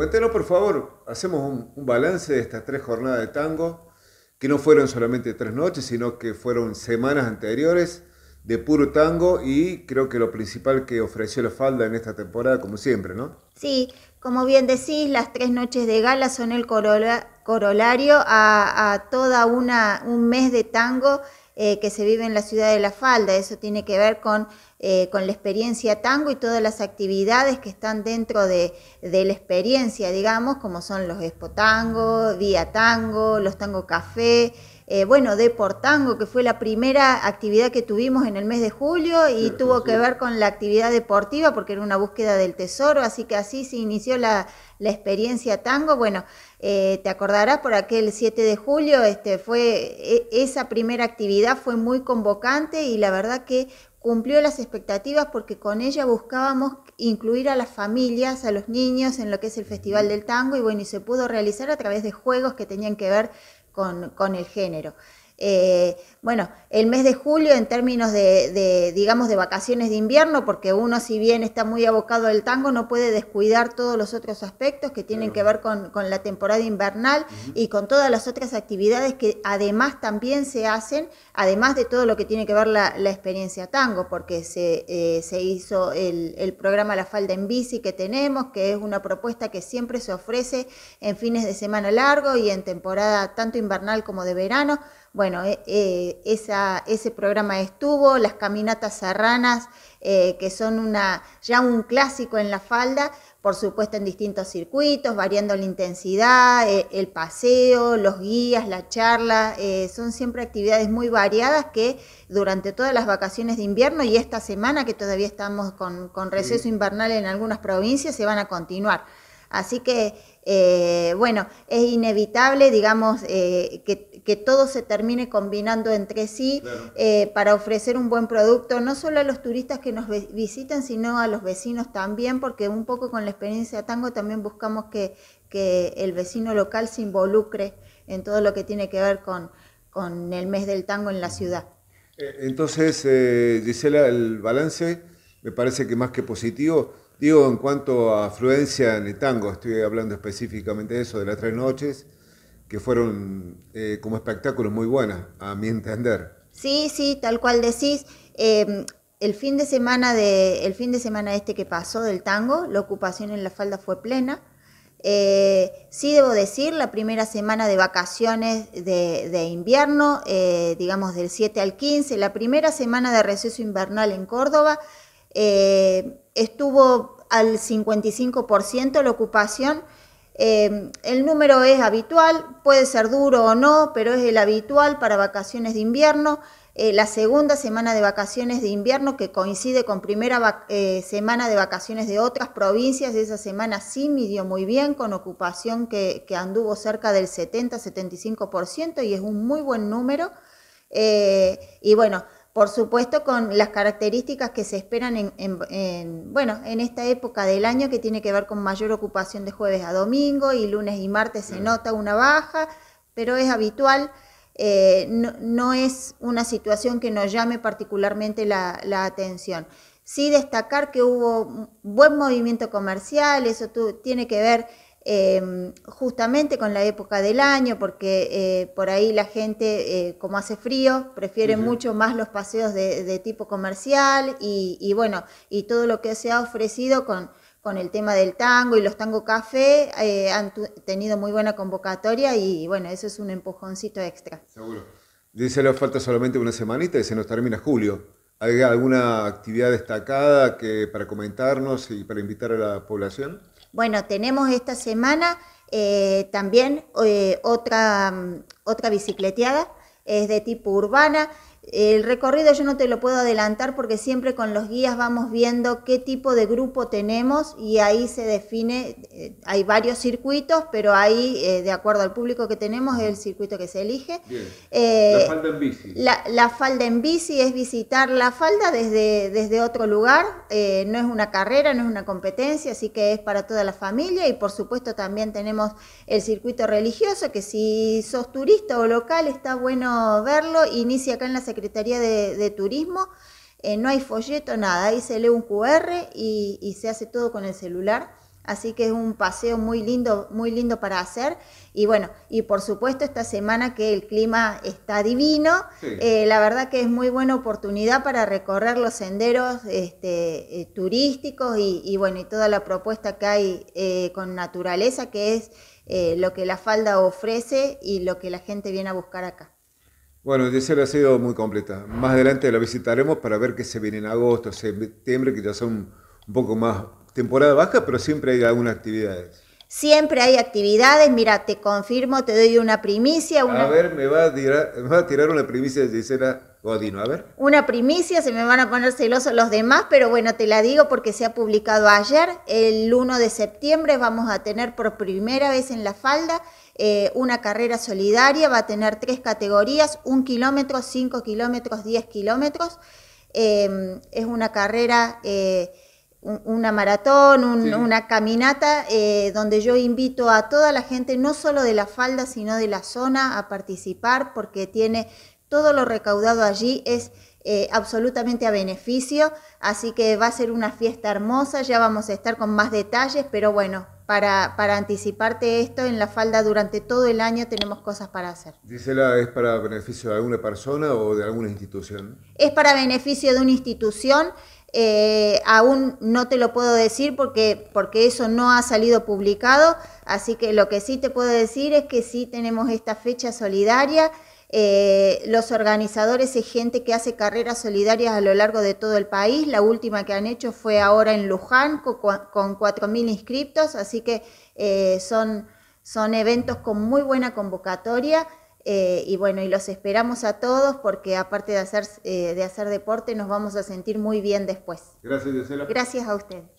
Cuéntenos, por favor, hacemos un, balance de estas tres jornadas de tango, que no fueron solamente tres noches, sino que fueron semanas anteriores de puro tango y creo que lo principal que ofreció la falda en esta temporada, como siempre, ¿no? Sí, como bien decís, las tres noches de gala son el corolario a, a toda una, un mes de tango eh, que se vive en la ciudad de La Falda. Eso tiene que ver con, eh, con la experiencia tango y todas las actividades que están dentro de, de la experiencia, digamos, como son los Expo Tango, Vía Tango, los Tango Café. Eh, bueno, de tango, que fue la primera actividad que tuvimos en el mes de julio y tuvo que ver con la actividad deportiva porque era una búsqueda del tesoro, así que así se inició la, experiencia tango. Bueno, eh, te acordarás por aquel 7 de julio, este, fue, e, esa primera actividad fue muy convocante y la verdad que cumplió las expectativas porque con ella buscábamos incluir a las familias, a los niños en lo que es el Festival del Tango y bueno, y se pudo realizar a través de juegos que tenían que ver con, con el género. Eh, bueno, el mes de julio en términos de, digamos, de vacaciones de invierno, porque uno si bien está muy abocado al tango, no puede descuidar todos los otros aspectos que tienen que ver con, la temporada invernal y con todas las otras actividades que además también se hacen, además de todo lo que tiene que ver la, experiencia tango, porque eh, se, hizo el, el, programa La Falda en Bici que tenemos, que es una propuesta que siempre se ofrece en fines de semana largo y en temporada tanto invernal como de verano bueno, eh, eh, ese programa estuvo, las caminatas serranas, eh, que son ya un clásico en la falda, por supuesto en distintos circuitos, variando la intensidad, el paseo, los guías, la charla, son siempre actividades muy variadas que durante todas las vacaciones de invierno y esta semana que todavía estamos con receso invernal en algunas provincias se van a continuar. Así que, eh, bueno, es inevitable, digamos, eh, que, todo se termine combinando entre sí eh, para ofrecer un buen producto, no solo a los turistas que nos visitan, sino a los vecinos también, porque un poco con la experiencia de tango también buscamos que, el vecino local se involucre en todo lo que tiene que ver con, con el mes del tango en la ciudad. Entonces, Gisela, el balance me parece que más que positivo, Digo, en cuanto a afluencia en el tango, estoy hablando específicamente de eso, de las tres noches, que fueron eh, como espectáculos muy buenas, a mi entender. Sí, sí, tal cual decís. Em, el fin de semana de el fin de semana este que pasó del tango, la ocupación en la falda fue plena. Eh, sí debo decir, la primera semana de vacaciones de, invierno, eh, digamos del 7 al 15, la primera semana de receso invernal en Córdoba, estuvo al 55% la ocupación. Eh, el número es habitual, puede ser duro o no, pero es el habitual para vacaciones de invierno. Eh, la segunda semana de vacaciones de invierno que coincide con primera eh, semana de vacaciones de otras provincias, esa semana sí midió muy bien con ocupación que, que anduvo cerca del 70-75% y es un muy buen número. y bueno, por supuesto con las características que se esperan en, bueno, en esta época del año que tiene que ver con mayor ocupación de jueves a domingo y lunes y martes se nota una baja, pero es habitual. Eh, no, es una situación que nos llame particularmente la, la, atención. Sí destacar que hubo buen movimiento comercial, eso tiene que ver Em, justamente con la época del año, porque eh, por ahí la gente, eh, como hace frío, prefiere mucho más los paseos de, tipo comercial y, bueno, y todo lo que se ha ofrecido con, con el tema del tango y los tango café eh, han tenido muy buena convocatoria y bueno, eso es un empujoncito extra. Seguro. Dice, le falta solamente una semanita y se nos termina julio. ¿Hay alguna actividad destacada que, para comentarnos y para invitar a la población? Bueno, tenemos esta semana eh, también eh, otra, otra bicicleteada, es de tipo urbana. El recorrido yo no te lo puedo adelantar porque siempre con los guías vamos viendo qué tipo de grupo tenemos y ahí se define, eh, hay varios circuitos, pero ahí, eh, de acuerdo al público que tenemos, es el circuito que se elige. Eh, la falda en bici. La, falda en bici es visitar la falda desde, desde otro lugar, no es una carrera, no es una competencia, así que es para toda la familia y por supuesto también tenemos el circuito religioso, que si sos turista o local está bueno verlo, inicia acá en la Secretaría de, Turismo, eh, no hay folleto, nada, ahí se lee un QR y, se hace todo con el celular. Así que es un paseo muy lindo, muy lindo para hacer. Y bueno, y por supuesto esta semana que el clima está divino, eh, la verdad que es muy buena oportunidad para recorrer los senderos este, eh, turísticos y, y, bueno, y toda la propuesta que hay con naturaleza, que es lo que la falda ofrece y lo que la gente viene a buscar acá. Bueno, Gisela ha sido muy completa. Más adelante la visitaremos para ver qué se viene en agosto, septiembre, que ya son un poco más temporada baja, pero siempre hay algunas actividades. Siempre hay actividades, mira, te confirmo, te doy una primicia. A ver, me va a, tirar, me va a tirar una primicia de Gisela Godino, a ver. Una primicia, se me van a poner celosos los demás, pero bueno, te la digo porque se ha publicado ayer. El 1 de septiembre vamos a tener por primera vez en la falda eh, una carrera solidaria. Va a tener tres categorías, un kilómetro, cinco kilómetros, diez kilómetros. Em, es una carrera... Eh, una maratón, una caminata, eh, donde yo invito a toda la gente, no solo de la falda, sino de la zona, a participar, porque tiene todo lo recaudado allí es eh, absolutamente a beneficio, así que va a ser una fiesta hermosa, ya vamos a estar con más detalles, pero bueno, para, anticiparte esto, en la falda durante todo el año tenemos cosas para hacer. Dísela, ¿es para beneficio de alguna persona o de alguna institución? Es para beneficio de una institución. Eh, aún no te lo puedo decir porque, porque eso no ha salido publicado, así que lo que sí te puedo decir es que sí tenemos esta fecha solidaria eh, los organizadores es gente que hace carreras solidarias a lo largo de todo el país. La última que han hecho fue ahora en Luján con, 4.000 inscriptos, así que eh, son, son eventos con muy buena convocatoria. Eh, y bueno, y los esperamos a todos porque aparte de hacer, de hacer deporte nos vamos a sentir muy bien después. Gracias, Gisela. Gracias a usted.